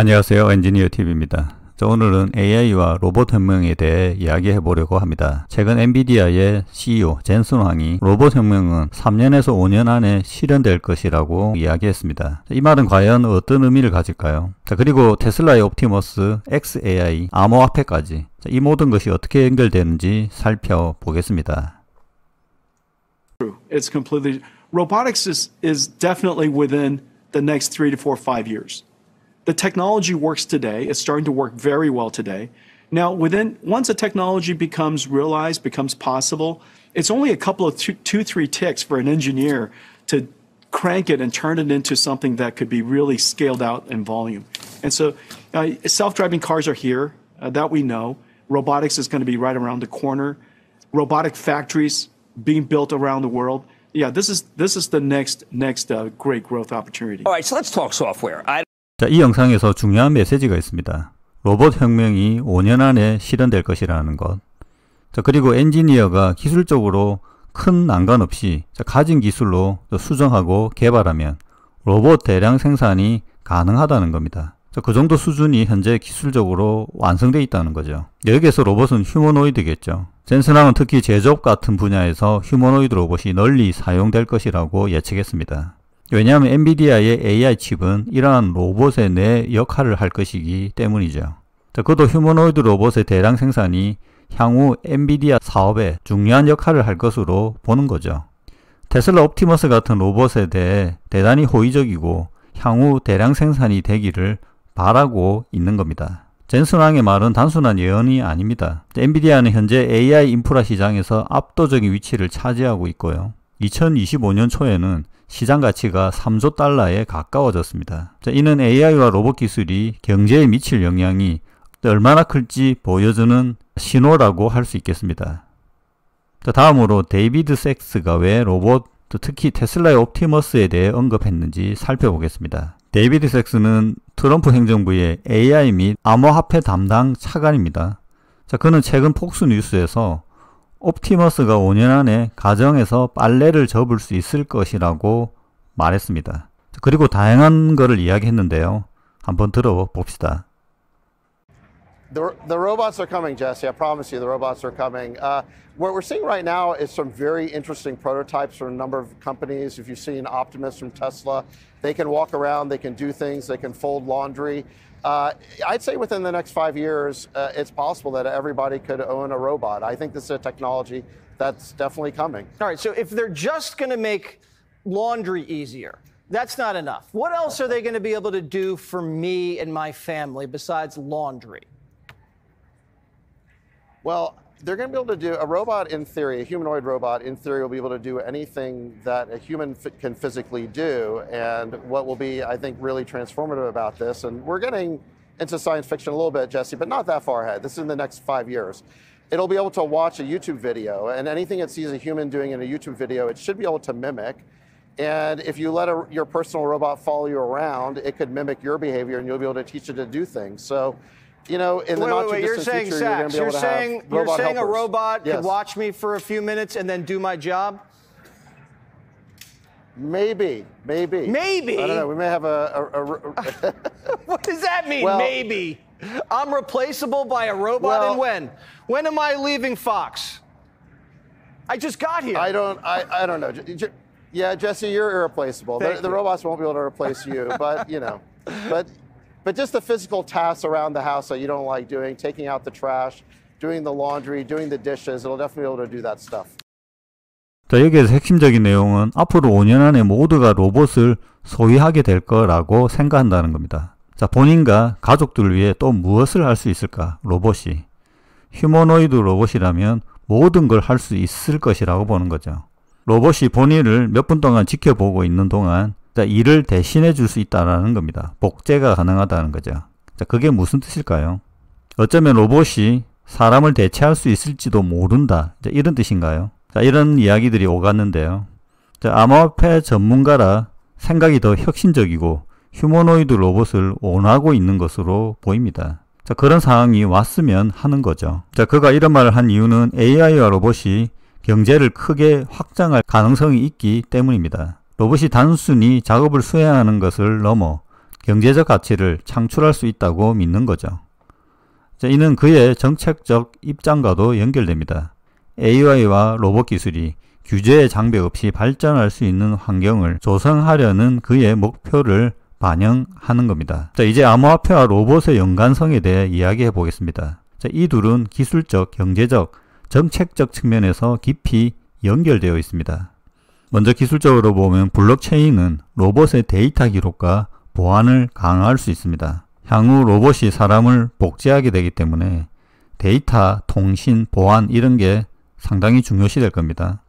안녕하세요. 엔지니어 TV입니다. 오늘은 AI와 로봇 혁명에 대해 이야기해 보려고 합니다. 최근 엔비디아의 CEO 젠슨 황이 로봇 혁명은 3년에서 5년 안에 실현될 것이라고 이야기했습니다. 이 말은 과연 어떤 의미를 가질까요? 자, 그리고 테슬라의 옵티머스, XAI, 암호화폐까지 이 모든 것이 어떻게 연결되는지 살펴보겠습니다. It's completely robotics is is definitely within the next 3 to 4 5 years. The technology works today. It's starting to work very well today. Now, within once a technology becomes realized, becomes possible, it's only a couple of two, two, three ticks for an engineer to crank it and turn it into something that could be really scaled out in volume. And so, uh, self-driving cars are here. Uh, that we know. Robotics is going to be right around the corner. Robotic factories being built around the world. Yeah, this is this is the next next uh, great growth opportunity. All right, so let's talk software. I 자, 이 영상에서 중요한 메시지가 있습니다. 로봇 혁명이 5년 안에 실현될 것이라는 것. 자, 그리고 엔지니어가 기술적으로 큰 난관 없이 가진 기술로 수정하고 개발하면 로봇 대량 생산이 가능하다는 겁니다. 그 정도 수준이 현재 기술적으로 완성되어 있다는 거죠. 여기에서 로봇은 휴머노이드겠죠. 젠슨함은 특히 제조업 같은 분야에서 휴머노이드 로봇이 널리 사용될 것이라고 예측했습니다. 왜냐하면 엔비디아의 AI 칩은 이러한 로봇의 내 역할을 할 것이기 때문이죠. 자, 그도 휴머노이드 로봇의 대량 생산이 향후 엔비디아 사업에 중요한 역할을 할 것으로 보는 거죠. 테슬라 옵티머스 같은 로봇에 대해 대단히 호의적이고 향후 대량 생산이 되기를 바라고 있는 겁니다. 젠슨 왕의 말은 단순한 예언이 아닙니다. 엔비디아는 현재 AI 인프라 시장에서 압도적인 위치를 차지하고 있고요. 2025년 초에는 시장 가치가 3조 달러에 가까워졌습니다. 자, 이는 AI와 로봇 기술이 경제에 미칠 영향이 얼마나 클지 보여주는 신호라고 할 수 있겠습니다. 자, 다음으로 데이비드 섹스가 왜 로봇, 특히 테슬라의 옵티머스에 대해 언급했는지 살펴보겠습니다. 데이비드 섹스는 트럼프 행정부의 AI 및 암호화폐 담당 차관입니다. 자, 그는 최근 폭스 뉴스에서 옵티머스가 5년 안에 가정에서 빨래를 접을 수 있을 것이라고 말했습니다. 그리고 다양한 것을 이야기했는데요. 한번 들어봅시다. The, the robots are coming, Jesse. I promise you, the robots are coming. Uh, what we're seeing right now is some very interesting prototypes from a number of companies. If you've seen Optimus from Tesla, they can walk around, they can do things, they can fold laundry. Uh, I'd say within the next five years, uh, it's possible that everybody could own a robot. I think this is a technology that's definitely coming. All right, so if they're just going to make laundry easier, that's not enough. What else are they going to be able to do for me and my family besides laundry? Well, they're going to be able to do a robot in theory, a humanoid robot in theory will be able to do anything that a human can physically do. And what will be, I think, really transformative about this, and we're getting into science fiction a little bit, Jesse, but not that far ahead. This is in the next five years. It'll be able to watch a YouTube video, and anything it sees a human doing in a YouTube video, it should be able to mimic. And if you let a, your personal robot follow you around, it could mimic your behavior and you'll be able to teach it to do things. So you know, in the not wait, wait, you're saying future, you're, saying you're saying helpers. a robot yes. could watch me for a few minutes and then do my job. Maybe, maybe, maybe. I don't know. We may have a. a, a what does that mean? Well, maybe. I'm replaceable by a robot, well, and when? When am I leaving Fox? I just got here. I don't. I, I don't know. Yeah, Jesse, you're irreplaceable. The, the robots won't be able to replace you, but you know, but But just the physical tasks around the house that you don't like doing, taking out the trash, doing the laundry, doing the dishes, it'll definitely be able to do that stuff. 자, 여기에서 핵심적인 내용은 앞으로 5년 안에 모두가 로봇을 소유하게 될 거라고 생각한다는 겁니다. 자, 본인과 가족들을 위해 또 무엇을 할 수 있을까? 로봇이. 휴머노이드 로봇이라면 모든 걸 할 수 있을 것이라고 보는 거죠. 로봇이 본인을 몇 분 동안 지켜보고 있는 동안 자, 이를 대신해 줄 수 있다라는 겁니다. 복제가 가능하다는 거죠. 자, 그게 무슨 뜻일까요? 어쩌면 로봇이 사람을 대체할 수 있을지도 모른다. 자, 이런 뜻인가요? 자, 이런 이야기들이 오갔는데요. 자, 암호화폐 전문가라 생각이 더 혁신적이고 휴머노이드 로봇을 원하고 있는 것으로 보입니다. 자, 그런 상황이 왔으면 하는 거죠. 자, 그가 이런 말을 한 이유는 AI와 로봇이 경제를 크게 확장할 가능성이 있기 때문입니다. 로봇이 단순히 작업을 수행하는 것을 넘어 경제적 가치를 창출할 수 있다고 믿는 거죠. 이는 그의 정책적 입장과도 연결됩니다. AI와 로봇 기술이 규제의 장벽 없이 발전할 수 있는 환경을 조성하려는 그의 목표를 반영하는 겁니다. 자, 이제 암호화폐와 로봇의 연관성에 대해 이야기해 보겠습니다. 자, 이 둘은 기술적, 경제적, 정책적 측면에서 깊이 연결되어 있습니다. 먼저 기술적으로 보면 블록체인은 로봇의 데이터 기록과 보안을 강화할 수 있습니다. 향후 로봇이 사람을 복제하게 되기 때문에 데이터, 통신, 보안 이런 게 상당히 중요시 될 겁니다.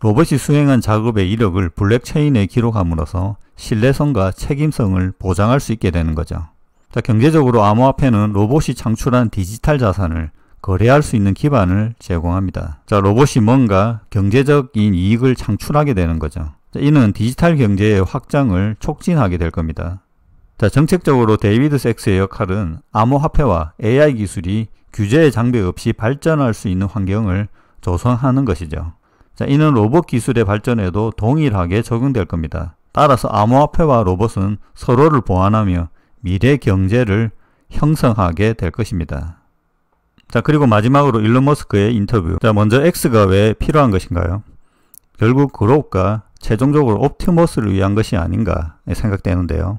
로봇이 수행한 작업의 이력을 블랙체인에 기록함으로써 신뢰성과 책임성을 보장할 수 있게 되는 거죠. 자, 경제적으로 암호화폐는 로봇이 창출한 디지털 자산을 거래할 수 있는 기반을 제공합니다. 자, 로봇이 뭔가 경제적인 이익을 창출하게 되는 거죠. 자, 이는 디지털 경제의 확장을 촉진하게 될 겁니다. 자, 정책적으로 데이비드 섹스의 역할은 암호화폐와 AI 기술이 규제의 장벽 없이 발전할 수 있는 환경을 조성하는 것이죠. 자, 이는 로봇 기술의 발전에도 동일하게 적용될 겁니다. 따라서 암호화폐와 로봇은 서로를 보완하며 미래 경제를 형성하게 될 것입니다. 자, 그리고 마지막으로 일론 머스크의 인터뷰. 자, 먼저 X가 왜 필요한 것인가요? 결국 그로우가 최종적으로 옵티머스를 위한 것이 아닌가 생각되는데요.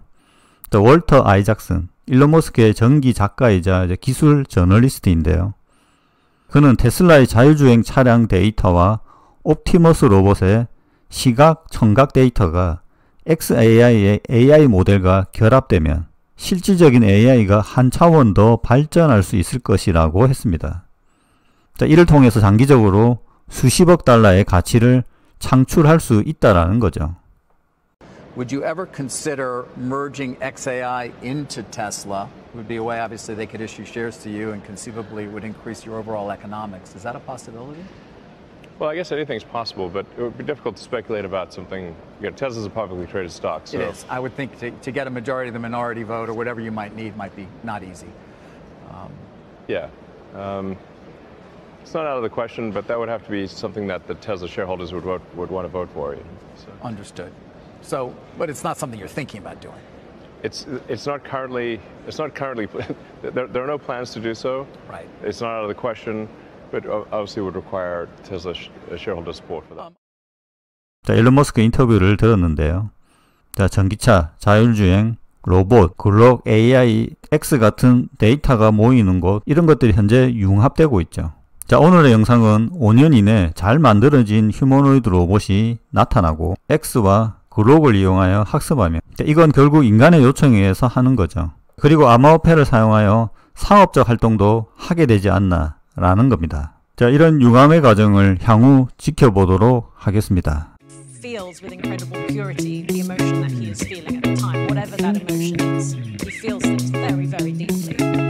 자, 월터 아이작슨, 일론 머스크의 전기 작가이자 기술 저널리스트인데요. 그는 테슬라의 자율주행 차량 데이터와 옵티머스 로봇의 시각, 청각 데이터가 XAI의 AI 모델과 결합되면 실질적인 AI가 한 차원 더 발전할 수 있을 것이라고 했습니다. 자, 이를 통해서 장기적으로 수십억 달러의 가치를 창출할 수 있다라는 거죠. Would you ever consider merging XAI into Tesla? Would be a way, obviously, they could issue shares to you and conceivably would increase your overall economics. Is that a possibility? Well, I guess anything's possible, but it would be difficult to speculate about something. You know, Tesla's a publicly traded stock. So. It is. I would think to, to get a majority of the minority vote or whatever you might need might be not easy. Um, yeah. Um, it's not out of the question, but that would have to be something that the Tesla shareholders would vote, would want to vote for. So. Understood. So, but it's not something you're thinking about doing. It's it's not currently it's not currently there, there are no plans to do so. Right. It's not out of the question. But uh, obviously would require Tesla uh, shareholder support for that. Um, 자, 일론 머스크 인터뷰를 들었는데요. 자, 전기차, 자율주행, 로봇, 글록, AI, X 같은 데이터가 모이는 곳 이런 것들이 현재 융합되고 있죠. 자, 오늘의 영상은 5년 이내 잘 만들어진 휴머노이드 로봇이 나타나고 X와 글록을 이용하여 학습하며 이건 결국 인간의 요청에 의해서 하는 거죠. 그리고 암호화폐를 사용하여 상업적 활동도 하게 되지 않나 라는 겁니다. 자, 이런 융합의 과정을 향후 지켜보도록 하겠습니다. feels with incredible purity the emotion that he is feeling at the time, whatever that emotion is. He feels things very, very deeply.